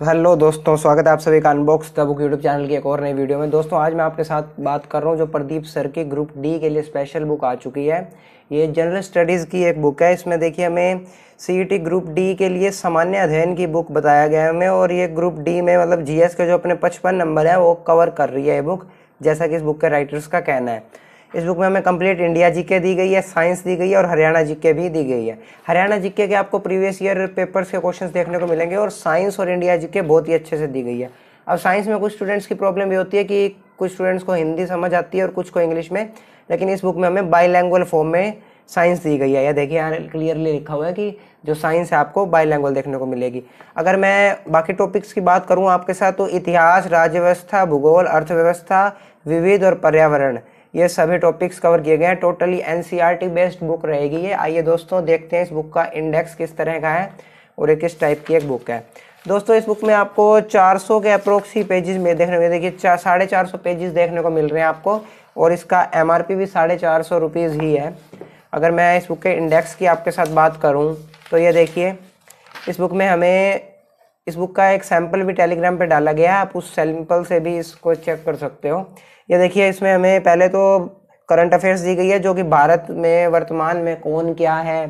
तो हेलो दोस्तों स्वागत है आप सभी का unbox the book YouTube channel की एक और नई वीडियो में दोस्तों आज मैं आपके साथ बात कर रहा हूँ जो प्रदीप सर की ग्रुप डी के लिए स्पेशल बुक आ चुकी है ये जनरल स्टडीज़ की एक बुक है इसमें देखिए हमें सीईटी ग्रुप डी के लिए सामान्य अध्ययन की बुक बताया गया है हमें और ये ग्रुप डी में मतलब जी के जो अपने पचपन नंबर हैं वो कवर कर रही है ये बुक जैसा कि इस बुक के राइटर्स का कहना है इस बुक में हमें कंप्लीट इंडिया जी के दी गई है साइंस दी गई है और हरियाणा जी के भी दी गई है हरियाणा जी के आपको प्रीवियस ईयर पेपर्स के क्वेश्चन देखने को मिलेंगे और साइंस और इंडिया जी के बहुत ही अच्छे से दी गई है अब साइंस में कुछ स्टूडेंट्स की प्रॉब्लम ये होती है कि कुछ स्टूडेंट्स को हिंदी समझ आती है और कुछ को इंग्लिश में लेकिन इस बुक में हमें बाईलैंग्वल फॉर्म में साइंस दी गई है या देखिए यहाँ क्लियरली लिखा हुआ है कि जो साइंस है आपको बाईलैंग्वेज देखने को मिलेगी अगर मैं बाकी टॉपिक्स की बात करूँ आपके साथ तो इतिहास राज्य व्यवस्था भूगोल अर्थव्यवस्था विविध और पर्यावरण ये सभी टॉपिक्स कवर किए गए हैं टोटली एन बेस्ड बुक रहेगी ये आइए दोस्तों देखते हैं इस बुक का इंडेक्स किस तरह का है और ये किस टाइप की एक बुक है दोस्तों इस बुक में आपको 400 के अप्रोक्स ही पेजेस में देखने को देखिए साढ़े चार सौ पेजेस देखने को मिल रहे हैं आपको और इसका एम भी साढ़े चार सौ रुपीज़ ही है अगर मैं इस बुक के इंडेक्स की आपके साथ बात करूँ तो ये देखिए इस बुक में हमें इस बुक का एक सैम्पल भी टेलीग्राम पे डाला गया है आप उस सैम्पल से भी इसको चेक कर सकते हो ये देखिए इसमें हमें पहले तो करंट अफेयर्स दी गई है जो कि भारत में वर्तमान में कौन क्या है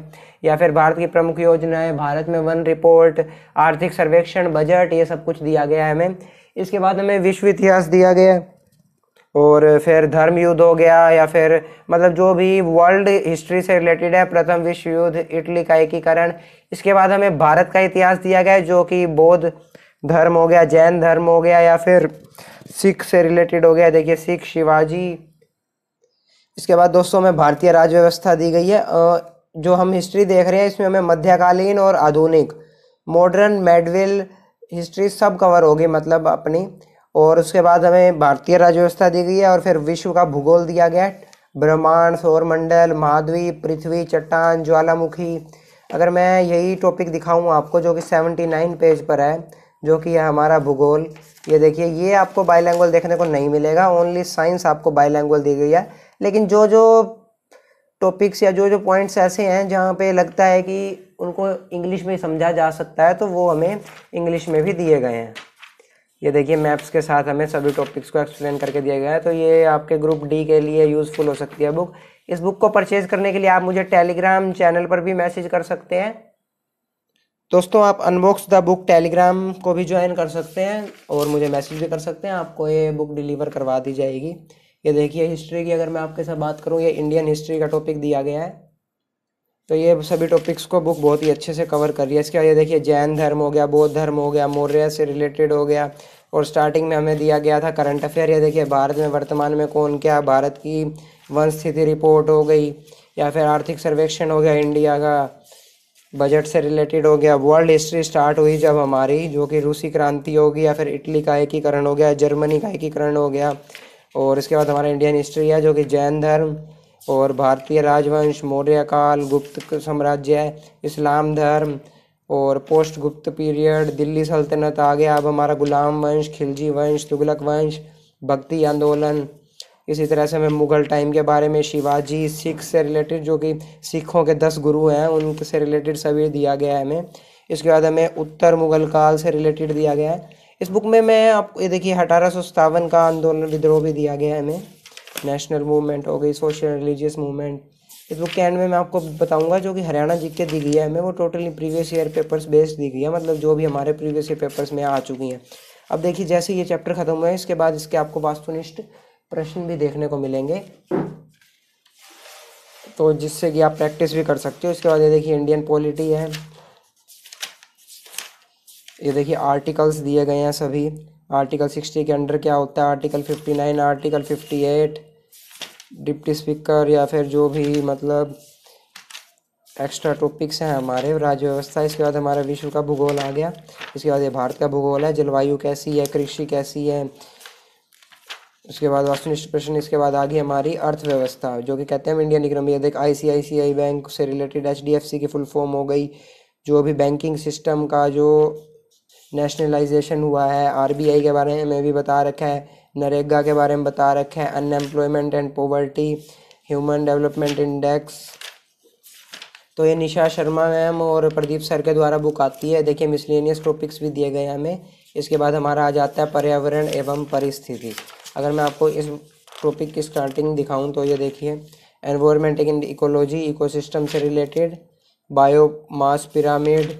या फिर भारत की प्रमुख योजनाएं भारत में वन रिपोर्ट आर्थिक सर्वेक्षण बजट ये सब कुछ दिया गया है हमें इसके बाद हमें विश्व इतिहास दिया गया है और फिर धर्म युद्ध हो गया या फिर मतलब जो भी वर्ल्ड हिस्ट्री से रिलेटेड है प्रथम विश्व युद्ध इटली का एकीकरण इसके बाद हमें भारत का इतिहास दिया गया है जो कि बौद्ध धर्म हो गया जैन धर्म हो गया या फिर सिख से रिलेटेड हो गया देखिए सिख शिवाजी इसके बाद दोस्तों हमें भारतीय राज्य व्यवस्था दी गई है जो हम हिस्ट्री देख रहे हैं इसमें हमें मध्यकालीन और आधुनिक मॉडर्न मेडविल हिस्ट्री सब कवर होगी मतलब अपनी और उसके बाद हमें भारतीय राज्य व्यवस्था दी गई है और फिर विश्व का भूगोल दिया गया है ब्रह्मांड सौरमंडल महाद्वीप पृथ्वी चट्टान ज्वालामुखी अगर मैं यही टॉपिक दिखाऊँ आपको जो कि सेवेंटी नाइन पेज पर है जो कि है हमारा भूगोल ये देखिए ये आपको बाइलैंगुअल देखने को नहीं मिलेगा ओनली साइंस आपको बाइलैंगुअल दी गई है लेकिन जो जो टॉपिक्स या जो जो पॉइंट्स ऐसे हैं जहाँ पे लगता है कि उनको इंग्लिश में समझा जा सकता है तो वो हमें इंग्लिश में भी दिए गए हैं ये देखिए मैप्स के साथ हमें सभी टॉपिक्स को एक्सप्लेन करके दिया गया है तो ये आपके ग्रुप डी के लिए यूज़फुल हो सकती है बुक इस बुक को परचेज करने के लिए आप मुझे टेलीग्राम चैनल पर भी मैसेज कर सकते हैं दोस्तों आप अनबॉक्स द बुक टेलीग्राम को भी ज्वाइन कर सकते हैं और मुझे मैसेज भी कर सकते हैं आपको ये बुक डिलीवर करवा दी जाएगी ये देखिए हिस्ट्री की अगर मैं आपके साथ बात करूँ ये इंडियन हिस्ट्री का टॉपिक दिया गया है तो ये सभी टॉपिक्स को बुक बहुत ही अच्छे से कवर कर रही है इसके बाद ये देखिए जैन धर्म हो गया बौद्ध धर्म हो गया मौर्य से रिलेटेड हो गया और स्टार्टिंग में हमें दिया गया था करंट अफेयर ये देखिए भारत में वर्तमान में कौन क्या भारत की वन स्थिति रिपोर्ट हो गई या फिर आर्थिक सर्वेक्षण हो गया इंडिया का बजट से रिलेटेड हो गया वर्ल्ड हिस्ट्री स्टार्ट हुई जब हमारी जो कि रूसी क्रांति होगी या फिर इटली का एकीकरण हो गया जर्मनी का एकीकरण हो गया और इसके बाद हमारा इंडियन हिस्ट्री है जो कि जैन धर्म और भारतीय राजवंश मौर्य काल गुप्त साम्राज्य इस्लाम धर्म और पोस्ट गुप्त पीरियड दिल्ली सल्तनत आ गया अब हमारा गुलाम वंश खिलजी वंश तुगलक वंश भक्ति आंदोलन इसी तरह से हमें मुग़ल टाइम के बारे में शिवाजी सिख से रिलेटेड जो कि सिखों के दस गुरु हैं उनसे रिलेटेड सभी दिया गया है हमें इसके बाद हमें उत्तर मुग़ल काल से रिलेटेड दिया गया है इस बुक में मैं आप देखिए अठारह सौ सत्तावन का आंदोलन विद्रोह भी दिया गया है हमें नेशनल मूवमेंट हो गई सोशल रिलीजियस मूवमेंट इस बुक के एंड में मैं आपको बताऊंगा जो कि हरियाणा जी के दी गई है हमें वो totally previous year papers based दी गई है मतलब जो भी हमारे प्रीवियस ईयर पेपर्स में आ चुकी हैं अब देखिए जैसे ये चैप्टर खत्म हुआ है इसके बाद इसके आपको वास्तुनिष्ठ प्रश्न भी देखने को मिलेंगे तो जिससे कि आप प्रैक्टिस भी कर सकते हो इसके बाद ये देखिए इंडियन पॉलिटी है ये देखिए आर्टिकल्स दिए गए हैं सभी आर्टिकल सिक्सटी के अंडर क्या होता है article fifty nine article fifty eight deputy speaker या फिर जो भी मतलब एक्स्ट्रा टॉपिक्स हैं हमारे राज्य व्यवस्था इसके बाद हमारा विश्व का भूगोल आ गया इसके बाद ये भारत का भूगोल है जलवायु कैसी है कृषि कैसी है उसके बाद वास्तुनिष्ठ प्रश्न इसके बाद आ गई हमारी अर्थव्यवस्था जो कि कहते हैं इंडियन इकोनॉमी देख आईसीआईसीआई बैंक से रिलेटेड एचडीएफसी की फुल फॉर्म हो गई जो भी बैंकिंग सिस्टम का जो नेशनलाइजेशन हुआ है आरबीआई के बारे में भी बता रखा है नरेगा के बारे में बता रखे हैं unemployment and poverty human development index तो ये निशा शर्मा मैम और प्रदीप सर के द्वारा बुक आती है देखिए मिसलिनियस टॉपिक्स भी दिए गए हमें इसके बाद हमारा आ जाता है पर्यावरण एवं परिस्थिति अगर मैं आपको इस टॉपिक की स्टार्टिंग दिखाऊँ तो ये देखिए एनवायरमेंट इन इकोलॉजी इकोसिस्टम से related biomass pyramid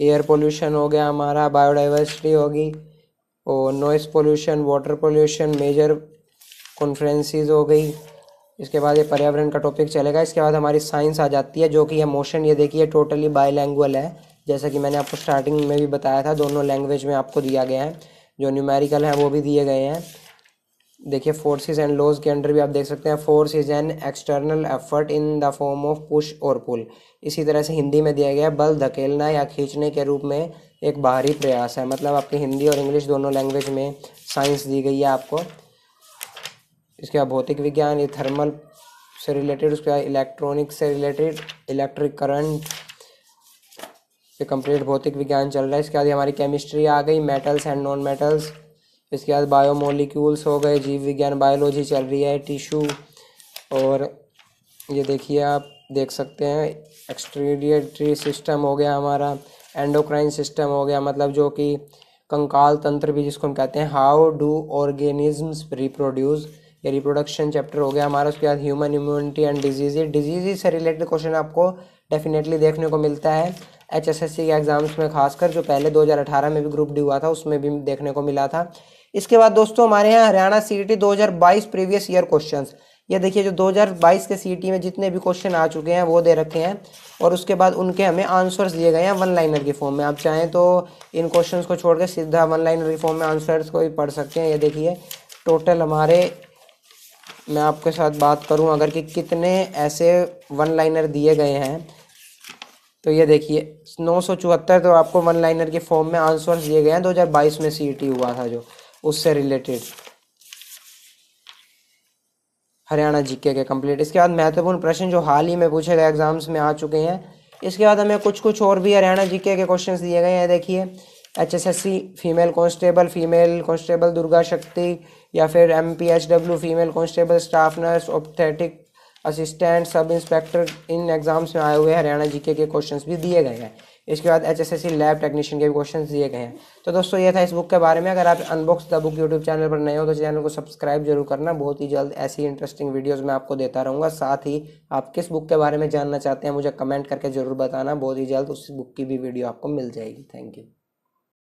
air pollution हो गया हमारा बायोडाइवर्सिटी होगी और noise pollution water pollution major conferences हो गई इसके बाद ये पर्यावरण का टॉपिक चलेगा इसके बाद हमारी साइंस आ जाती है जो कि ये मोशन ये देखिए टोटली बायलैंगुअल है जैसा कि मैंने आपको स्टार्टिंग में भी बताया था दोनों लैंग्वेज में आपको दिया गया है जो न्यूमेरिकल है वो भी दिए गए हैं देखिए फोर्सेस एंड लॉज के अंडर भी आप देख सकते हैं force is an external effort in the form of push और पुल इसी तरह से हिंदी में दिया गया है बल धकेलना या खींचने के रूप में एक बाहरी प्रयास है मतलब आपकी हिंदी और इंग्लिश दोनों लैंग्वेज में साइंस दी गई है आपको इसके बाद भौतिक विज्ञान ये थर्मल से रिलेटेड उसके बाद इलेक्ट्रॉनिक से रिलेटेड इलेक्ट्रिक करंट ये कंप्लीट भौतिक विज्ञान चल रहा है इसके बाद हमारी केमिस्ट्री आ गई मेटल्स एंड नॉन मेटल्स इसके बाद बायोमोलिक्यूल्स हो गए जीव विज्ञान बायोलॉजी चल रही है टिश्यू और ये देखिए आप देख सकते हैं एक्सट्रीडियट्री सिस्टम हो गया हमारा एंडोक्राइन सिस्टम हो गया मतलब जो कि कंकाल तंत्र भी जिसको हम कहते हैं हाउ डू ऑर्गेनिजम्स रिप्रोड्यूस ये रिप्रोडक्शन चैप्टर हो गया हमारा उसके बाद human immunity and diseases diseases से रिलेटेड क्वेश्चन आपको डेफिनेटली देखने को मिलता है एच एस एस सी के एग्ज़ाम्स में खासकर जो पहले 2018 में भी ग्रुप डी हुआ था उसमें भी देखने को मिला था इसके बाद दोस्तों हमारे यहाँ Haryana C E T previous year question ये देखिए जो 2022 के सी में जितने भी क्वेश्चन आ चुके हैं वो दे रखे हैं और उसके बाद उनके हमें आंसर्स दिए गए हैं वन लाइनर के फॉर्म में आप चाहें तो इन क्वेश्चंस को छोड़ कर सीधा वन लाइनर के फॉर्म में आंसर्स को भी पढ़ सकते हैं ये देखिए टोटल हमारे मैं आपके साथ बात करूँ अगर कि कितने ऐसे वन लाइनर दिए गए हैं तो ये देखिए नौ सौ चौहत्तर तो आपको वन लाइनर के फॉर्म में आंसर्स दिए गए हैं दो में सी हुआ था जो उससे रिलेटेड हरियाणा जीके के कंप्लीट इसके बाद महत्वपूर्ण प्रश्न जो हाल ही में पूछे गए एग्जाम्स में आ चुके हैं इसके बाद हमें कुछ कुछ और भी हरियाणा जीके के क्वेश्चंस दिए गए हैं देखिए HSSC female constable female constable Durga Shakti या फिर M P H W female constable staff nurse ophthalmic assistant sub inspector इन एग्ज़ाम्स में आए हुए हरियाणा जी के क्वेश्चन भी दिए गए हैं इसके बाद H S S C lab technician के भी क्वेश्चन दिए गए हैं तो दोस्तों ये था इस बुक के बारे में अगर आप unbox the book YouTube channel पर नए हो तो चैनल को सब्सक्राइब जरूर करना बहुत ही जल्द ऐसी इंटरेस्टिंग वीडियोज मैं आपको देता रहूँगा साथ ही आप किस बुक के बारे में जानना चाहते हैं मुझे कमेंट करके जरूर बताना बहुत ही जल्द उस बुक की भी वीडियो आपको मिल जाएगी थैंक यू